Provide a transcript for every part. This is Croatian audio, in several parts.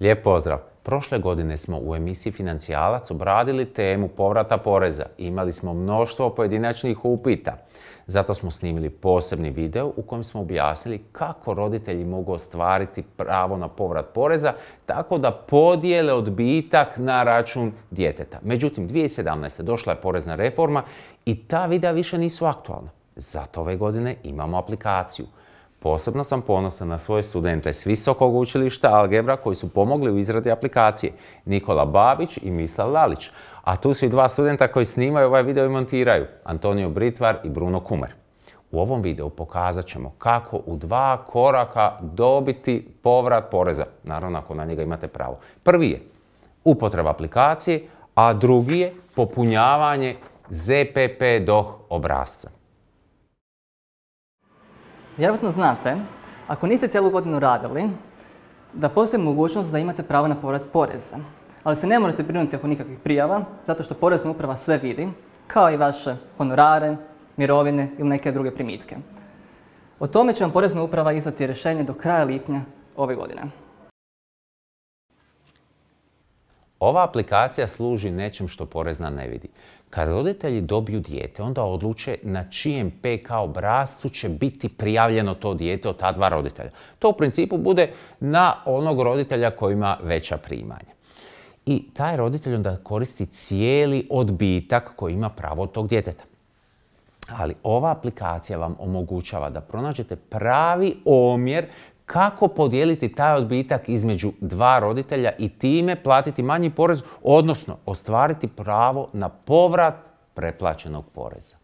Lijep pozdrav! Prošle godine smo u emisiji Financijalac obradili temu povrata poreza. Imali smo mnoštvo pojedinačnih upita. Zato smo snimili posebni video u kojem smo objasnili kako roditelji mogu ostvariti pravo na povrat poreza tako da podijele odbitak na račun djeteta. Međutim, 2017. došla je porezna reforma i ta videa više nisu aktualna. Zato ove godine imamo aplikaciju – Posebno sam ponosan na svoje studente s Visokog učilišta Algebra koji su pomogli u izradi aplikacije, Nikola Babić i Mislav Lalić. A tu su i dva studenta koji snimaju ovaj video i montiraju, Antonio Britvar i Bruno Kumer. U ovom videu pokazat ćemo kako u dva koraka dobiti povrat poreza, naravno ako na njega imate pravo. Prvi je upotreba aplikacije, a drugi je popunjavanje ZPP DOH obrazca. Vjerojatno znate, ako niste cijelu godinu radili, da postoji mogućnost da imate pravo na povrat poreza. Ali se ne morate brinuti oko nikakvih prijava, zato što porezna uprava sve vidi, kao i vaše honorare, mirovine ili neke druge primitke. O tome će vam porezna uprava izdati rješenje do kraja lipnja ove godine. Ova aplikacija služi nečem što porezna ne vidi. Kad roditelji dobiju dijete, onda odluče na čijem PK obrazcu će biti prijavljeno to dijete od ta dva roditelja. To u principu bude na onog roditelja koji ima veća primanja. I taj roditelj onda koristi cijeli odbitak koji ima pravo od tog djeteta. Ali ova aplikacija vam omogućava da pronađete pravi omjer kako podijeliti taj odbitak između dva roditelja i time platiti manji porez, odnosno ostvariti pravo na povrat preplaćenog poreza.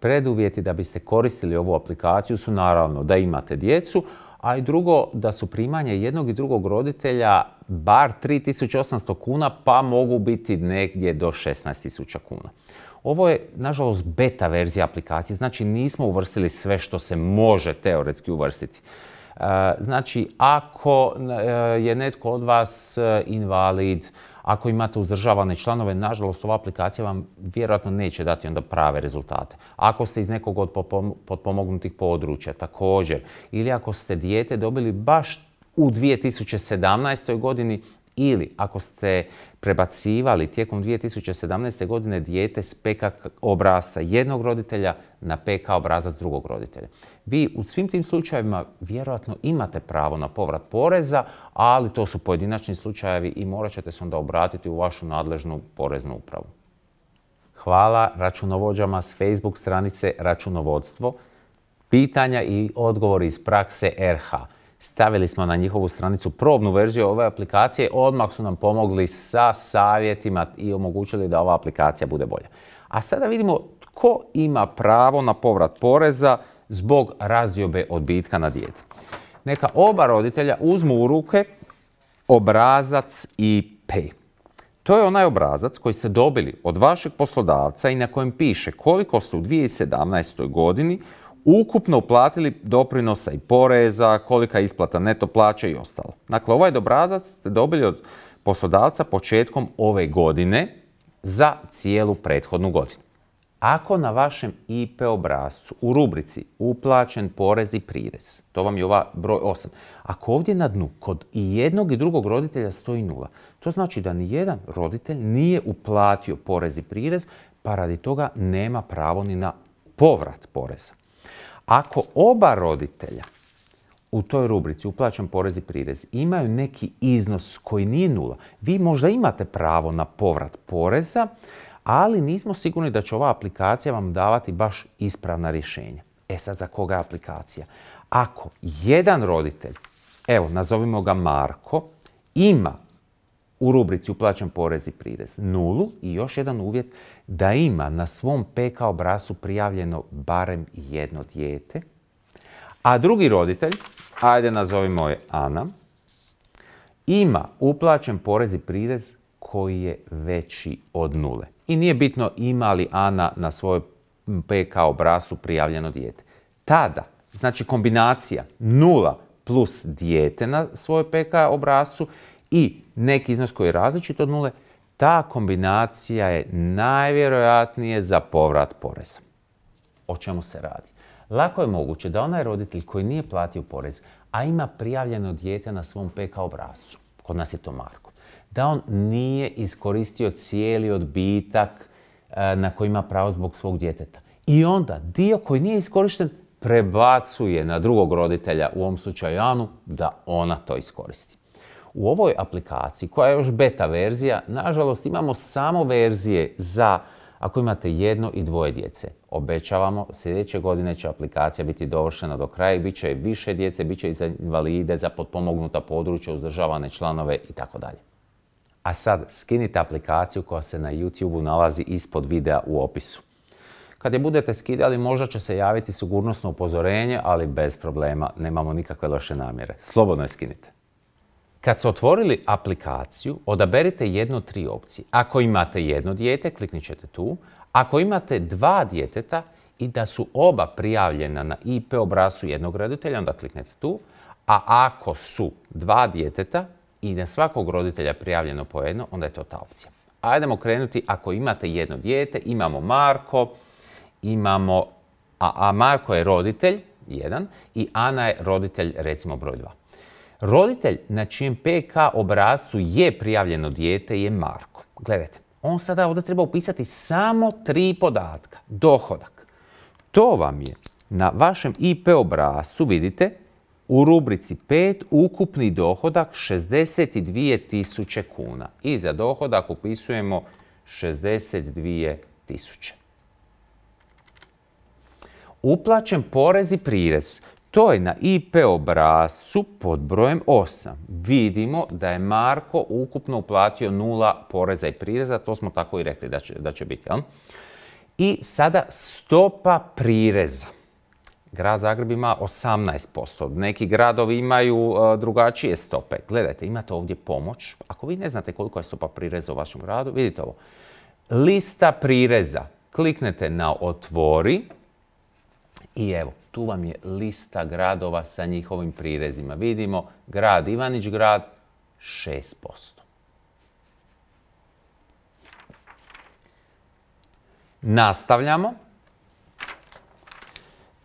Preduvjeti da biste koristili ovu aplikaciju su naravno da imate djecu, a i drugo da su primanje jednog i drugog roditelja bar 3800 kuna pa mogu biti negdje do 16000 kuna. Ovo je, nažalost, beta verzija aplikacije, znači nismo uvrstili sve što se može teoretski uvrstiti. E, znači, ako e, je netko od vas e, invalid, ako imate uzdržavane članove, nažalost ova aplikacija vam vjerojatno neće dati onda prave rezultate. Ako ste iz nekog od potpomognutih područja također, ili ako ste dijete dobili baš u 2017. godini ili ako ste prebacivali tijekom 2017. godine dijete s PK obrasa jednog roditelja na PK obrazac drugog roditelja. Vi u svim tim slučajevima vjerojatno imate pravo na povrat poreza, ali to su pojedinačni slučajevi i morat ćete se onda obratiti u vašu nadležnu poreznu upravu. Hvala računovođama s Facebook stranice Računovodstvo. Pitanja i odgovori iz prakse RH. Stavili smo na njihovu stranicu probnu verziju ove aplikacije, odmah su nam pomogli sa savjetima i omogućili da ova aplikacija bude bolja. A sada vidimo tko ima pravo na povrat poreza zbog razdiobe odbitka na dijete. Neka oba roditelja uzmu u ruke obrazac IP. To je onaj obrazac koji ste dobili od vašeg poslodavca i na kojem piše koliko ste u 2017. godini ukupno uplatili doprinosa i poreza, kolika je isplata neto plaća i ostalo. Dakle, ovaj dobrazac ste dobili od poslodavca početkom ove godine za cijelu prethodnu godinu. Ako na vašem IP obrazcu u rubrici uplaćen porez i prirez, to vam je ova broj 8, ako ovdje na dnu kod i jednog i drugog roditelja stoji nula, to znači da nijedan roditelj nije uplatio porez i prirez, pa radi toga nema pravo ni na povrat poreza. Ako oba roditelja u toj rubrici uplaćen porez i prirez imaju neki iznos koji nije nula, vi možda imate pravo na povrat poreza, ali nismo sigurni da će ova aplikacija vam davati baš ispravna rješenja. E sad, za koga je aplikacija? Ako jedan roditelj, evo nazovimo ga Marko, ima u rubrici uplaćen porez i prirez nulu i još jedan uvjet da ima na svom PK obrasu prijavljeno barem jedno dijete, a drugi roditelj, ajde nazovimo je Ana, ima uplaćen porez i prirez koji je veći od nule. I nije bitno ima li Ana na svojoj PK obrasu prijavljeno dijete. Tada, znači kombinacija nula plus dijete na svojoj PK obrasu i neki iznos koji je različit od nule, ta kombinacija je najvjerojatnije za povrat poreza. O čemu se radi? Lako je moguće da onaj roditelj koji nije platio porez, a ima prijavljeno dijete na svom PK obrazcu, kod nas je to Marko, da on nije iskoristio cijeli odbitak e, na koji ima pravo zbog svog djeteta. I onda dio koji nije iskorišten prebacuje na drugog roditelja, u ovom slučaju Anu, da ona to iskoristi. U ovoj aplikaciji, koja je još beta verzija, nažalost imamo samo verzije za ako imate jedno i dvoje djece. Obećavamo, sljedeće godine će aplikacija biti dovršena do kraja i bit će više djece, bit će i za invalide, za potpomognuta područja, uzdržavane članove itd. A sad skinite aplikaciju koja se na YouTube nalazi ispod videa u opisu. Kad je budete skidali, možda će se javiti sigurnosno upozorenje, ali bez problema, nemamo nikakve loše namjere. Slobodno je skinite. Kad ste otvorili aplikaciju, odaberite jednu od tri opcije. Ako imate jedno dijete, kliknit ćete tu. Ako imate dva djeteta i da su oba prijavljena na IP obrazu jednog roditelja, onda kliknete tu. A ako su dva djeteta i na svakog roditelja prijavljeno po jedno, onda je to ta opcija. Ajdemo krenuti ako imate jedno dijete, imamo Marko, imamo, a, a Marko je roditelj, jedan, i Ana je roditelj, recimo, broj dva. Roditelj na čijem PK obrazcu je prijavljeno dijete je Marko. Gledajte, on sada ovdje treba upisati samo tri podatka. Dohodak. To vam je na vašem IP obrazcu, vidite, u rubrici 5 ukupni dohodak 62.000 kuna. I za dohodak upisujemo 62.000. Uplaćen porez i prirez je na IP obrazcu pod brojem 8. Vidimo da je Marko ukupno uplatio nula poreza i prireza, to smo tako i rekli da će, da će biti. Jel? I sada stopa prireza. Grad Zagreb ima 18%, neki gradovi imaju e, drugačije stope. Gledajte, imate ovdje pomoć. Ako vi ne znate koliko je stopa prireza u vašem gradu, vidite ovo. Lista prireza. Kliknete na otvori, i evo, tu vam je lista gradova sa njihovim prirezima. Vidimo, grad Ivanić grad 6%. Nastavljamo.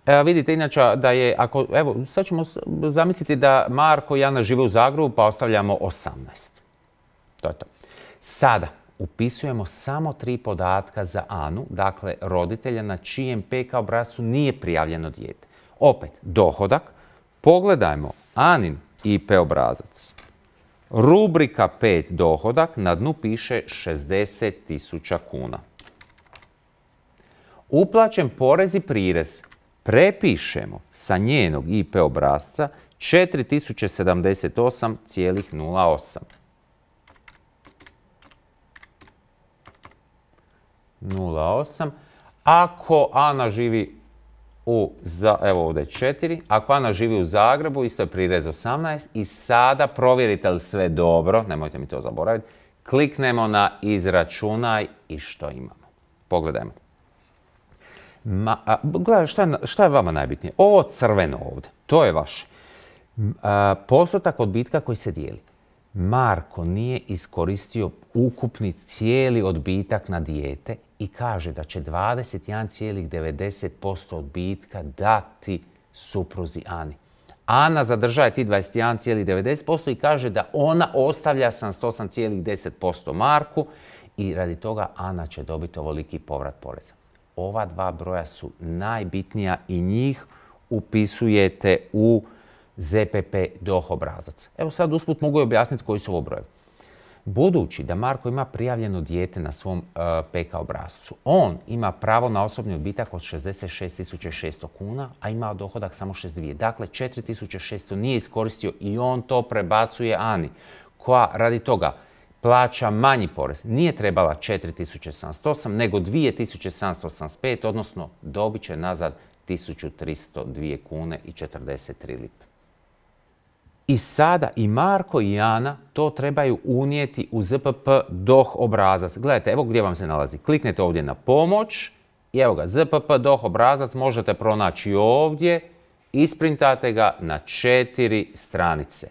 evo vidite inače da je, ako, evo sad ćemo zamisliti da Marko i Jana žive u Zagrebu pa ostavljamo 18. To je to. Sada, upisujemo samo tri podatka za Anu, dakle roditelja na čijem PK obrazcu nije prijavljeno dijete. Opet, dohodak. Pogledajmo Anin IP obrazac. Rubrika 5 dohodak na dnu piše 60.000 kuna. Uplaćen porez i prirez prepišemo sa njenog IP obrazca 4078,08. 0,8. Ako Ana živi u, evo ovdje je 4, ako Ana živi u Zagrebu, isto je prirez 18 i sada provjerite li sve dobro, nemojte mi to zaboraviti, kliknemo na izračunaj i što imamo. Pogledajmo. gledaj, šta, je vama najbitnije? Ovo crveno ovdje, to je vaše. postotak odbitka koji se dijeli. Marko nije iskoristio ukupni cijeli odbitak na dijete i kaže da će 21,90% odbitka dati supruzi Ani. Ana zadržaje ti 21,90% i kaže da ona ostavlja sam posto Marku i radi toga Ana će dobiti ovoliki povrat poreza. Ova dva broja su najbitnija i njih upisujete u ZPP DOH obrazac. Evo sad usput mogu objasniti koji su brojevi. Budući da Marko ima prijavljeno dijete na svom e, PK obrazcu, on ima pravo na osobni odbitak od 66.600 kuna, a ima dohodak samo 62. Dakle, 4.600 nije iskoristio i on to prebacuje Ani, koja radi toga plaća manji porez. Nije trebala 4.708, nego 2.785, odnosno dobit će nazad 1.302 kune i 43 lipe. I sada i Marko i Jana to trebaju unijeti u ZPP DOH obrazac. Gledajte, evo gdje vam se nalazi. Kliknete ovdje na pomoć i evo ga, ZPP DOH obrazac možete pronaći ovdje. Isprintate ga na četiri stranice.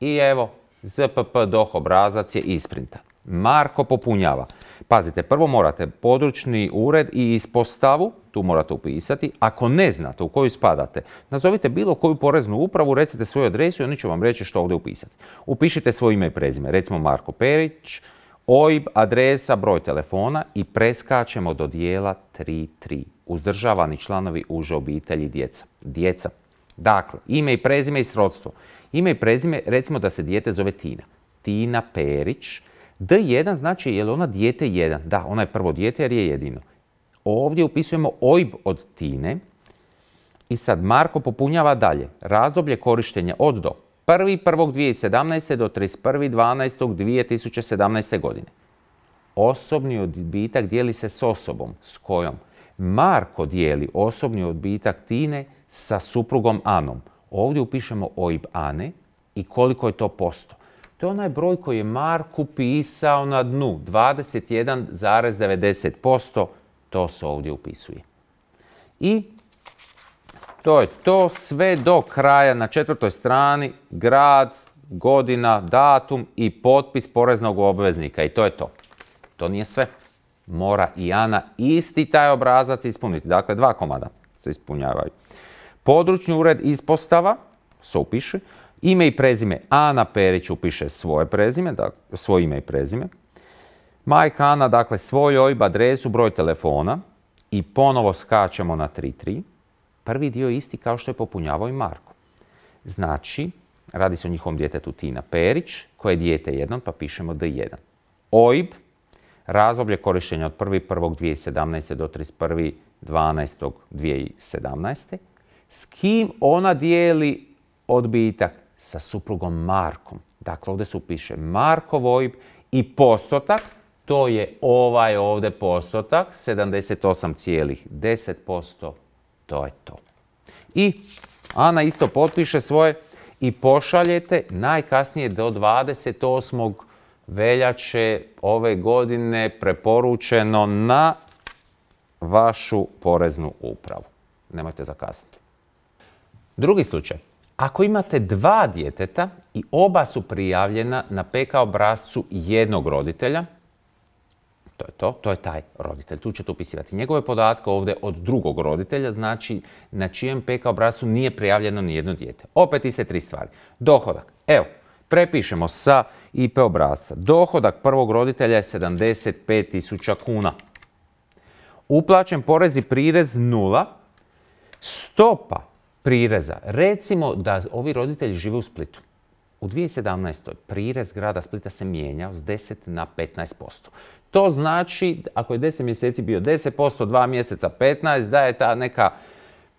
I evo, ZPP DOH obrazac je isprintan. Marko popunjava. Pazite, prvo morate područni ured i ispostavu, tu morate upisati. Ako ne znate u koju spadate, nazovite bilo koju poreznu upravu, recite svoju adresu i oni će vam reći što ovdje upisati. Upišite svoje ime i prezime, recimo Marko Perić, OIB, adresa, broj telefona i preskačemo do dijela 3.3. Uzdržavani članovi uže obitelji djeca. Djeca. Dakle, ime i prezime i srodstvo. Ime i prezime, recimo da se dijete zove Tina. Tina Perić D1 znači je li ona dijete 1? Da, ona je prvo dijete jer je jedino. Ovdje upisujemo OIB od Tine i sad Marko popunjava dalje. Razdoblje korištenja od do 1.1.2017. do 31.12.2017. godine. Osobni odbitak dijeli se s osobom s kojom Marko dijeli osobni odbitak Tine sa suprugom Anom. Ovdje upišemo OIB Ane i koliko je to posto. To je onaj broj koji je Marku pisao na dnu. 21,90% to se ovdje upisuje. I to je to sve do kraja na četvrtoj strani grad, godina, datum i potpis poreznog obveznika. I to je to. To nije sve. Mora i Ana isti taj obrazac ispuniti. Dakle, dva komada se ispunjavaju. Područni ured ispostava se upiše, Ime i prezime. Ana Perić upiše svoje prezime, dakle svoje ime i prezime. Majka Ana, dakle, svoj OIB, adresu, broj telefona i ponovo skačemo na 3.3. Prvi dio je isti kao što je popunjavao i Marko. Znači, radi se o njihovom djetetu Tina Perić, koje je dijete 1, pa pišemo D1. OIB, razoblje korištenja od 1.1.2017. do 31.12.2017. S kim ona dijeli odbitak sa suprugom Markom. Dakle, ovdje se upiše Markov OIB i postotak, to je ovaj ovdje postotak, 78,10%, to je to. I Ana isto potpiše svoje i pošaljete najkasnije do 28. veljače ove godine preporučeno na vašu poreznu upravu. Nemojte zakasniti. Drugi slučaj. Ako imate dva djeteta i oba su prijavljena na PK obrazcu jednog roditelja, to je to, to je taj roditelj. Tu ćete upisivati njegove podatke ovdje od drugog roditelja, znači na čijem PK obrascu nije prijavljeno ni jedno dijete. Opet iste tri stvari. Dohodak. Evo, prepišemo sa IP obrazca. Dohodak prvog roditelja je 75.000 kuna. Uplaćen porez i prirez nula. Stopa prireza. Recimo da ovi roditelji žive u Splitu. U 2017. prirez grada Splita se mijenjao s 10 na 15%. To znači, ako je 10 mjeseci bio 10%, 2 mjeseca 15, da je ta neka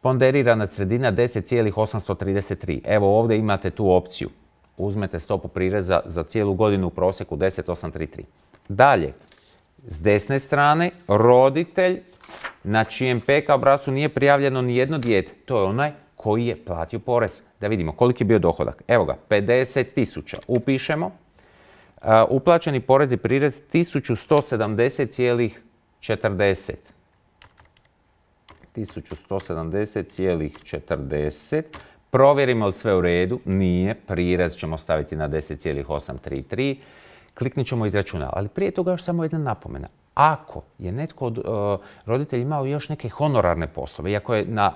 ponderirana sredina 10,833. Evo ovdje imate tu opciju. Uzmete stopu prireza za cijelu godinu u prosjeku 10,833. Dalje, s desne strane, roditelj na čijem PK obrazu nije prijavljeno ni jedno dijete. To je onaj koji je platio porez. Da vidimo koliki je bio dohodak. Evo ga, 50 tisuća. Upišemo. E, uplaćeni porez i prirez 1170,40. 1170,40. Provjerimo li sve u redu? Nije. Prirez ćemo staviti na 10,833. kliknit ćemo Ali prije toga još samo jedna napomena. Ako je netko od e, imao još neke honorarne poslove, iako je na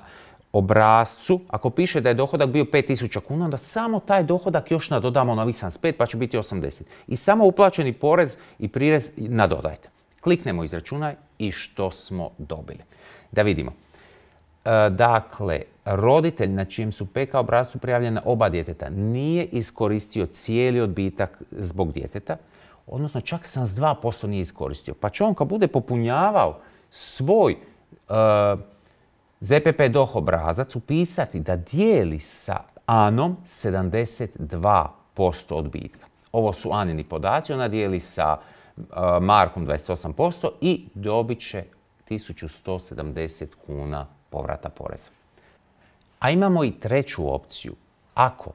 obrazcu, ako piše da je dohodak bio 5000 kuna, onda samo taj dohodak još nadodamo na ovih 75 pa će biti 80. I samo uplaćeni porez i prirez nadodajte. Kliknemo izračunaj i što smo dobili. Da vidimo. E, dakle, roditelj na čijem su PK obrazcu prijavljena oba djeteta nije iskoristio cijeli odbitak zbog djeteta, odnosno čak 72% nije iskoristio. Pa će on kad bude popunjavao svoj e, ZPP DOH obrazac upisati da dijeli sa ANOM 72% odbitka. Ovo su Anini podaci, ona dijeli sa e, Markom 28% i dobit će 1170 kuna povrata poreza. A imamo i treću opciju. Ako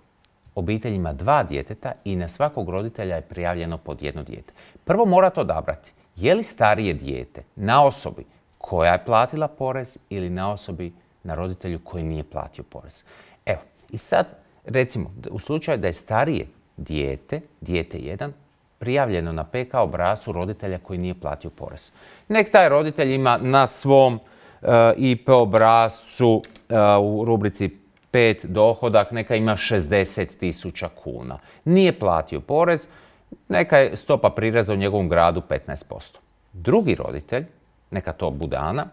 obitelj ima dva djeteta i na svakog roditelja je prijavljeno pod jedno dijete. Prvo morate odabrati je li starije dijete na osobi koja je platila porez ili na osobi, na roditelju koji nije platio porez. Evo, i sad recimo u slučaju da je starije dijete, dijete 1, prijavljeno na PK obrazu roditelja koji nije platio porez. Nek taj roditelj ima na svom eh, IP obrascu eh, u rubrici 5 dohodak, neka ima 60 tisuća kuna. Nije platio porez, neka je stopa prireza u njegovom gradu 15%. Drugi roditelj neka to budana,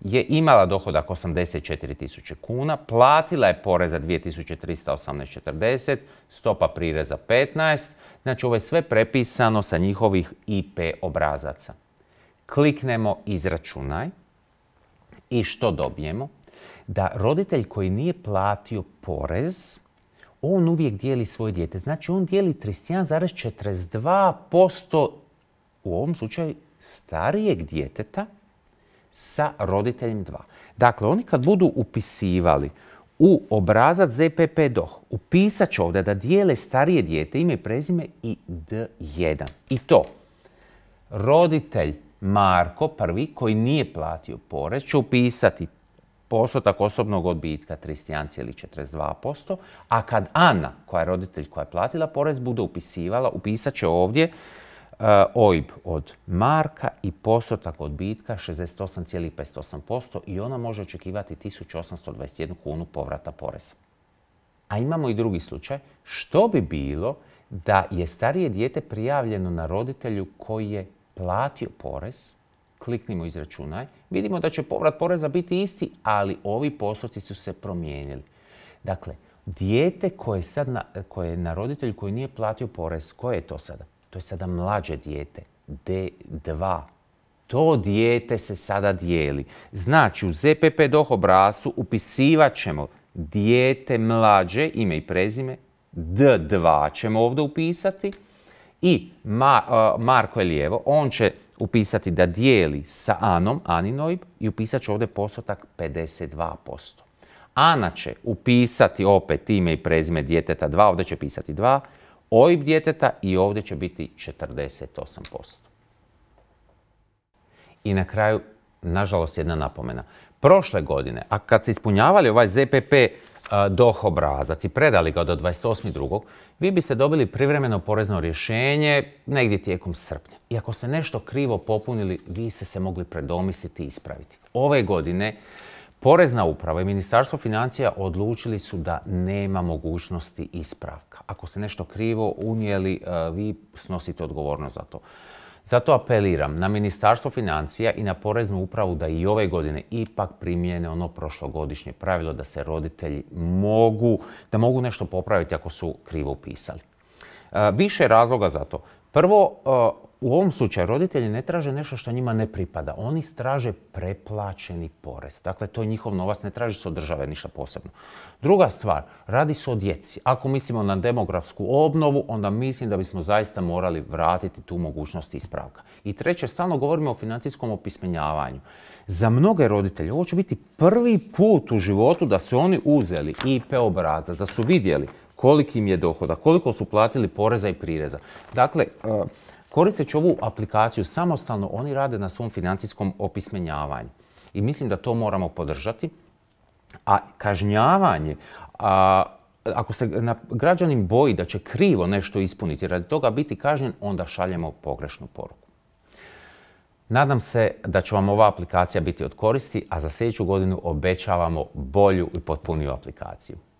je imala dohodak 84.000 kuna, platila je poreza 2.318,40, stopa prireza 15, znači ovo je sve prepisano sa njihovih IP obrazaca. Kliknemo izračunaj i što dobijemo? Da roditelj koji nije platio porez, on uvijek dijeli svoje dijete. Znači on dijeli 31,42% u ovom slučaju starijeg djeteta sa roditeljem 2. Dakle, oni kad budu upisivali u obrazac ZPP DOH upisat će ovdje da dijele starije dijete ime i prezime i D1. I to roditelj Marko prvi koji nije platio porez će upisati postotak osobnog odbitka 31,42%, a kad Ana, koja je roditelj koja je platila porez, bude upisivala, upisat će ovdje e, OIB od Marka i postotak odbitka 68,58% i ona može očekivati 1821 kunu povrata poreza. A imamo i drugi slučaj. Što bi bilo da je starije dijete prijavljeno na roditelju koji je platio porez, kliknimo izračunaj, vidimo da će povrat poreza biti isti, ali ovi postoci su se promijenili. Dakle, dijete koje, sad na, koje je na roditelju koji nije platio porez, koje je to sada? To je sada mlađe dijete, D2 to dijete se sada dijeli. Znači, u ZPP doh obrazu upisivat ćemo dijete mlađe, ime i prezime, D2 ćemo ovdje upisati i Marko je lijevo, on će upisati da dijeli sa Anom, Aninoib, i upisat će ovdje postotak 52%. Ana će upisati opet ime i prezime djeteta 2, ovdje će pisati 2, OIB djeteta i ovdje će biti 48%. I na kraju, nažalost, jedna napomena. Prošle godine, a kad ste ispunjavali ovaj ZPP e, doh obrazac i predali ga do 28.2. vi biste dobili privremeno porezno rješenje negdje tijekom srpnja. I ako ste nešto krivo popunili, vi ste se mogli predomisliti i ispraviti. Ove godine Porezna uprava i Ministarstvo financija odlučili su da nema mogućnosti ispravka. Ako ste nešto krivo unijeli, e, vi snosite odgovornost za to. Zato apeliram na Ministarstvo financija i na Poreznu upravu da i ove godine ipak primijene ono prošlogodišnje pravilo da se roditelji mogu, da mogu nešto popraviti ako su krivo upisali. E, više razloga za to. Prvo, e, u ovom slučaju roditelji ne traže nešto što njima ne pripada. Oni straže preplaćeni porez. Dakle, to je njihov novac, ne traži se od države ništa posebno. Druga stvar, radi se o djeci. Ako mislimo na demografsku obnovu, onda mislim da bismo zaista morali vratiti tu mogućnost ispravka. I treće, stalno govorimo o financijskom opismenjavanju. Za mnoge roditelje ovo će biti prvi put u životu da su oni uzeli IP obraza, da su vidjeli koliki im je dohoda, koliko su platili poreza i prireza. Dakle, e, Koristeći ovu aplikaciju samostalno oni rade na svom financijskom opismenjavanju. I mislim da to moramo podržati. A kažnjavanje, a, ako se na, građanin boji da će krivo nešto ispuniti radi toga biti kažnjen, onda šaljemo pogrešnu poruku. Nadam se da će vam ova aplikacija biti od koristi, a za sljedeću godinu obećavamo bolju i potpuniju aplikaciju.